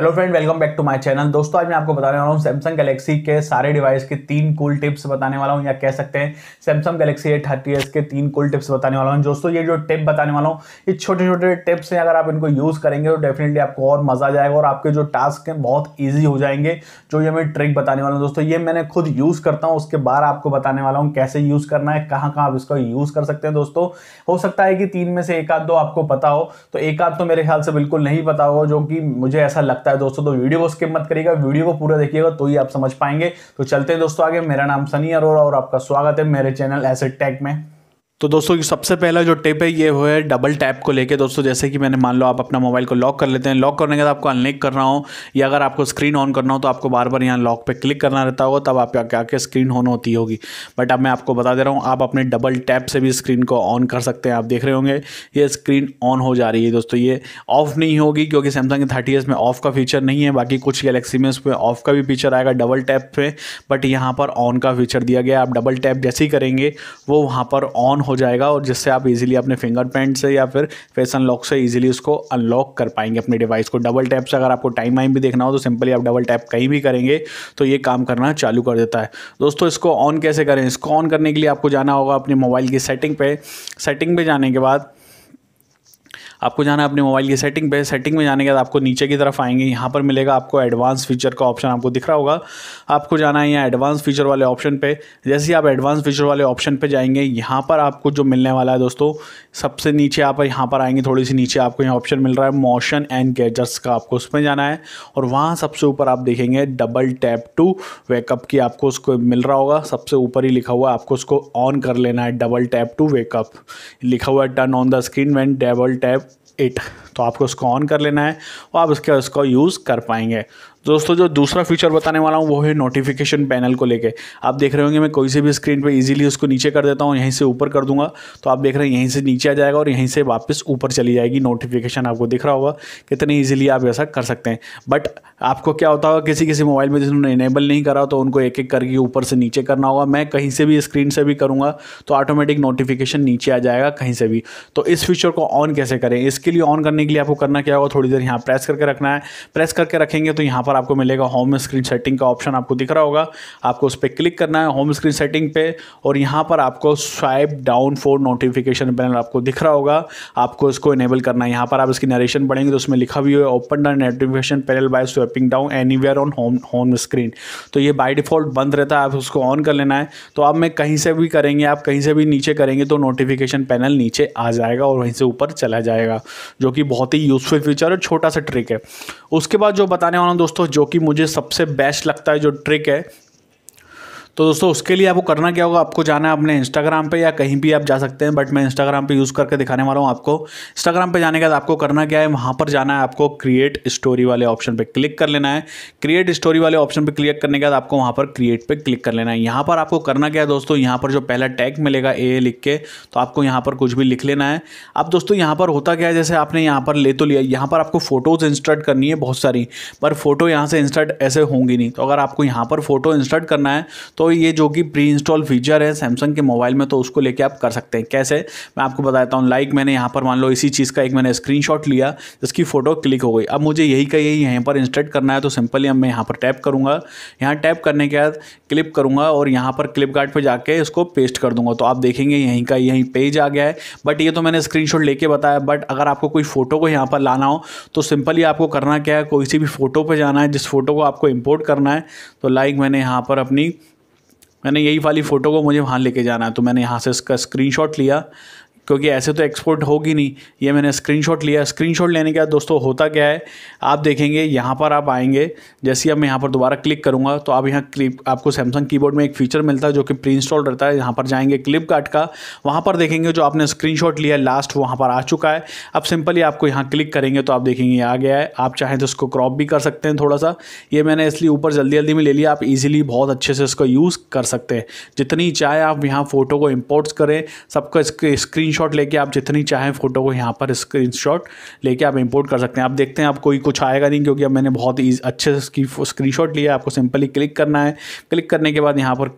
hello friend welcome back to my channel दोस्तों आज मैं आपको बताने वाला हूँ सैमसंग गैलेक्सी के सारे डिवाइस के तीन कूल टिप्स बताने वाला हूँ या कह सकते हैं Samsung Galaxy A thirty S के तीन कूल टिप्स बताने वाला हूँ दोस्तों ये जो टिप बताने वाला हूँ ये छोटे छोटे टिप्स हैं अगर आप इनको यूज़ करेंगे तो डेफिनेटली आपको और मज़ा आ जाएगा और आपके जो टास्क हैं बहुत ईजी हो जाएंगे जो ये मैं ट्रिक बताने वाला हूँ दोस्तों ये मैंने खुद यूज़ करता हूँ उसके बाद आपको बताने वाला हूँ कैसे यूज़ करना है कहाँ कहाँ आप इसका यूज़ कर सकते हैं दोस्तों हो सकता है कि तीन में से एक आध दो आपको पता हो तो एक आध तो मेरे ख्याल से बिल्कुल नहीं पता हो जो कि मुझे ऐसा लगता सकता है दोस्तों तो वीडियो को स्किप मत करिएगा वीडियो को पूरा देखिएगा तो ही आप समझ पाएंगे तो चलते हैं दोस्तों आगे मेरा नाम सनी अरोरा और आपका स्वागत है मेरे चैनल एसेट टैग में तो दोस्तों सबसे पहला जो टिप है ये वो है डबल टैप को लेके दोस्तों जैसे कि मैंने मान लो आप अपना मोबाइल को लॉक कर लेते हैं लॉक करने के बाद आपको कर करना हो या अगर आपको स्क्रीन ऑन करना हो तो आपको बार बार यहाँ लॉक पे क्लिक करना रहता होगा तब आप क्या आके स्क्रीन ऑन होती होगी बट अब मैं आपको बता दे रहा हूँ आप अपने डबल टैप से भी स्क्रीन को ऑन कर सकते हैं आप देख रहे होंगे ये स्क्रीन ऑन हो जा रही है दोस्तों ये ऑफ नहीं होगी क्योंकि सैमसंग थर्टी एस में ऑफ का फीचर नहीं है बाकी कुछ गैलेक्सी में उसमें ऑफ का भी फीचर आएगा डबल टैप पर बट यहाँ पर ऑन का फीचर दिया गया आप डबल टैप जैसे ही करेंगे वो वहाँ पर ऑन हो जाएगा और जिससे आप इजीली अपने फिंगरप्रिंट से या फिर फेस अनलॉक से इजीली उसको अनलॉक कर पाएंगे अपने डिवाइस को डबल टैप से अगर आपको टाइम वाइम भी देखना हो तो सिंपली आप डबल टैप कहीं भी करेंगे तो ये काम करना चालू कर देता है दोस्तों इसको ऑन कैसे करें इसको ऑन करने के लिए आपको जाना होगा अपने मोबाइल की सेटिंग पर सेटिंग पर जाने के बाद आपको जाना है अपने मोबाइल की सेटिंग पे सेटिंग में जाने के बाद आपको नीचे की तरफ आएंगे यहाँ पर मिलेगा आपको एडवांस फीचर का ऑप्शन आपको दिख रहा होगा आपको जाना है यहाँ एडवांस फीचर वाले ऑप्शन पर जैसे ही आप एडवांस फीचर वाले ऑप्शन पर जाएंगे यहाँ पर आपको जो मिलने वाला है दोस्तों सबसे नीचे आप यहाँ पर आएंगे थोड़ी सी नीचे आपको यहाँ ऑप्शन मिल रहा है मोशन एंड गैजर्स का आपको उसमें जाना है और वहाँ सबसे ऊपर आप देखेंगे डबल टैप टू वेकअप की आपको उसको मिल रहा होगा सबसे ऊपर ही लिखा हुआ है आपको उसको ऑन कर लेना है डबल टैप टू वेकअप लिखा हुआ है turn on the screen when double tap it तो आपको उसको ऑन कर लेना है और आप उसके उसको यूज़ कर पाएंगे दोस्तों जो दूसरा फीचर बताने वाला हूँ वो है नोटिफिकेशन पैनल को लेके आप देख रहे होंगे मैं कोई से भी स्क्रीन पे इजीली उसको नीचे कर देता हूँ यहीं से ऊपर कर दूंगा तो आप देख रहे हैं यहीं से नीचे आ जाएगा और यहीं से वापस ऊपर चली जाएगी नोटिफिकेशन आपको दिख रहा होगा कितने ईजिली आप ऐसा कर सकते हैं बट आपको क्या होता होगा किसी किसी मोबाइल में जिन्होंने इनेबल नहीं करा तो उनको एक एक करके ऊपर से नीचे करना होगा मैं कहीं से भी स्क्रीन से भी करूँगा तो ऑटोमेटिक नोटिफिकेशन नीचे आ जाएगा कहीं से भी तो इस फीचर को ऑन कैसे करें इसके लिए ऑन करने के लिए आपको करना क्या होगा थोड़ी देर यहाँ प्रेस करके रखना है प्रेस करके रखेंगे तो यहाँ पर आपको मिलेगा होम स्क्रीन सेटिंग का ऑप्शन आपको दिख रहा होगा आपको उस पर क्लिक करना है होम स्क्रीन सेटिंग पे और यहाँ पर आपको swipe down for notification panel आपको दिख रहा होगा आपको इसको इनेबल करना है यहाँ पर आप इसकी नरेशन पढ़ेंगे तो उसमें लिखा भी हुआ है open down notification panel by swiping down any on home home screen तो ये बाई डिफॉल्ट बंद रहता है आप उसको ऑन कर लेना है तो आप मैं कहीं से भी करेंगे आप कहीं से भी नीचे करेंगे तो नोटिफिकेशन पैनल नीचे आ जाएगा और वहीं से ऊपर चला जाएगा जो कि बहुत ही यूज़फुल फीचर है छोटा सा ट्रिक है उसके बाद जो बताने वाला हूँ दोस्तों दोस्तों जो कि मुझे सबसे बेस्ट लगता है जो ट्रिक है तो दोस्तों उसके लिए आपको करना क्या होगा आपको जाना है अपने इंस्टाग्राम पे या कहीं भी आप जा सकते हैं बट मैं इंस्टाग्राम पे यूज़ करके दिखाने वाला हूँ आपको इंस्टाग्राम पे जाने के बाद आपको करना क्या है वहाँ पर जाना है आपको क्रिएट स्टोरी वाले ऑप्शन पर क्लिक कर लेना है क्रिएट स्टोरी वाले ऑप्शन पर क्लिक करने के बाद आपको वहाँ पर क्रिएट पर क्लिक कर लेना है यहाँ पर आपको करना क्या है दोस्तों यहाँ पर जो पहला टैग मिलेगा ए लिख के तो आपको यहाँ पर कुछ भी लिख लेना है अब दोस्तों यहाँ पर होता क्या है जैसे आपने यहाँ पर ले तो लिया यहाँ पर आपको फ़ोटोज़ इंस्टर्ट करनी है बहुत सारी पर फोटो यहाँ से इंस्टर्ट ऐसे होंगी नहीं तो अगर आपको यहाँ पर फोटो इंस्टर्ट करना है तो ये जो कि प्री इंस्टॉल फीचर है सैमसंग के मोबाइल में तो उसको लेके आप कर सकते हैं कैसे मैं आपको बताता हूँ लाइक मैंने यहाँ पर मान लो इसी चीज़ का एक मैंने स्क्रीन लिया जिसकी फ़ोटो क्लिक हो गई अब मुझे यही का यही यहीं पर इंस्टेट करना है तो सिंपली अब मैं यहाँ पर टैप करूँगा यहाँ टैप करने के बाद क्लिप करूँगा और यहाँ पर क्लिप कार्ड पर जाके इसको पेस्ट कर दूँगा तो आप देखेंगे यहीं का यहीं पेज आ गया है बट ये तो मैंने स्क्रीन लेके बताया बट अगर आपको कोई फ़ोटो को यहाँ पर लाना हो तो सिंपली आपको करना क्या है कोई सी भी फ़ोटो पर जाना है जिस फ़ोटो को आपको इम्पोर्ट करना है तो लाइक मैंने यहाँ पर अपनी मैंने यही वाली फ़ोटो को मुझे वहाँ लेके जाना है तो मैंने यहाँ से इसका स्क्रीनशॉट लिया क्योंकि ऐसे तो एक्सपोर्ट होगी नहीं ये मैंने स्क्रीनशॉट लिया स्क्रीनशॉट लेने के बाद दोस्तों होता क्या है आप देखेंगे यहाँ पर आप आएंगे जैसे ही अब मैं यहाँ पर दोबारा क्लिक करूँगा तो आप यहाँ क्लिप आपको सैमसंग कीबोर्ड में एक फ़ीचर मिलता है जो कि प्री इंस्टॉल रहता है यहाँ पर जाएंगे क्लिपकार्ट का वहाँ पर देखेंगे जो आपने स्क्रीन लिया लास्ट वहाँ पर आ चुका है अब सिंपली आपको यहाँ क्लिक करेंगे तो आप देखेंगे आ गया है आप चाहें तो इसको क्रॉप भी कर सकते हैं थोड़ा सा ये मैंने इसलिए ऊपर जल्दी जल्दी में ले लिया आप इजीली बहुत अच्छे से इसको यूज़ कर सकते हैं जितनी चाहे आप यहाँ फ़ोटो को इम्पोर्ट्स करें सबका स्क्रीन स्क्रीनशॉट लेके आप जितनी चाहें फ़ोटो को यहाँ पर स्क्रीनशॉट लेके आप इंपोर्ट कर सकते हैं आप देखते हैं आप कोई कुछ आएगा नहीं क्योंकि अब मैंने बहुत ही अच्छे से इसकी स्क्रीनशॉट लिया आपको सिंपली क्लिक करना है क्लिक करने के बाद यहाँ पर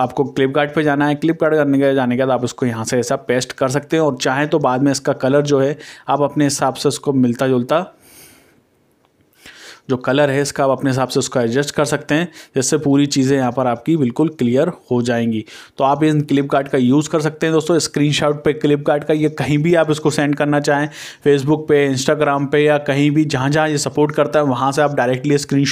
आपको क्लिपकार्ट पे जाना है क्लिपकार्ट करने के जाने के बाद आप उसको यहाँ से ऐसा पेस्ट कर सकते हैं और चाहें तो बाद में इसका कलर जो है आप अपने हिसाब से उसको मिलता जुलता जो कलर है इसका आप अपने हिसाब से उसका एडजस्ट कर सकते हैं जिससे पूरी चीज़ें यहाँ पर आपकी बिल्कुल क्लियर हो जाएंगी तो आप इन क्लिपकार्ट का यूज़ कर सकते हैं दोस्तों स्क्रीन शॉट पर क्लिपकार्ट का ये कहीं भी आप इसको सेंड करना चाहें फेसबुक पे इंस्टाग्राम पे या कहीं भी जहाँ जहाँ ये सपोर्ट करता है वहाँ से आप डायरेक्टली स्क्रीन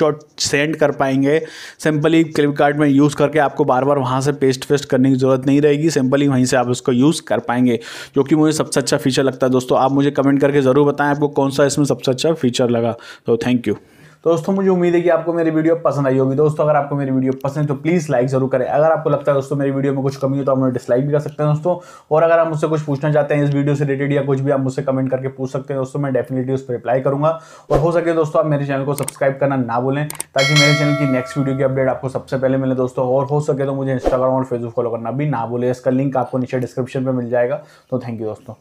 सेंड कर पाएंगे सिंपली फ्लिपकार्ट में यूज़ करके आपको बार बार वहाँ से पेस्ट वेस्ट करने की ज़रूरत नहीं रहेगी सिंपली वहीं से आप इसको यूज़ कर पाएंगे जो कि मुझे सबसे अच्छा फीचर लगता है दोस्तों आप मुझे कमेंट करके ज़रूर बताएं आपको कौन सा इसमें सबसे अच्छा फीचर लगा तो थैंक यू दोस्तों मुझे उम्मीद है कि आपको मेरी वीडियो पसंद आई होगी दोस्तों अगर आपको मेरी वीडियो पसंद है तो प्लीज़ लाइक जरूर करें अगर आपको लगता है दोस्तों मेरी वीडियो में कुछ कमी हो तो आप मुझे डिसलाइक भी कर सकते हैं दोस्तों और अगर आप मुझसे कुछ पूछना चाहते हैं इस वीडियो से रिलेटेड या कुछ भी आप मुझसे कमेंट करके पूछ सकते हैं दोस्तों मैं डेफिनेटली उस पर रिप्लाई करूँगा और हो सके दोस्तों आप मेरे चैनल को सब्सक्राइब करना ना भूलें ताकि मेरे चैनल की नेक्स्ट वीडियो की अपडेट आपको सबसे पहले मिले दोस्तों और हो सके तो मुझे इंस्टाग्राम और फेसबुक फॉलो करना भी ना भूलें इसका लिंक आपको नीचे डिस्क्रिप्शन में मिल जाएगा तो थैंक यू दोस्तों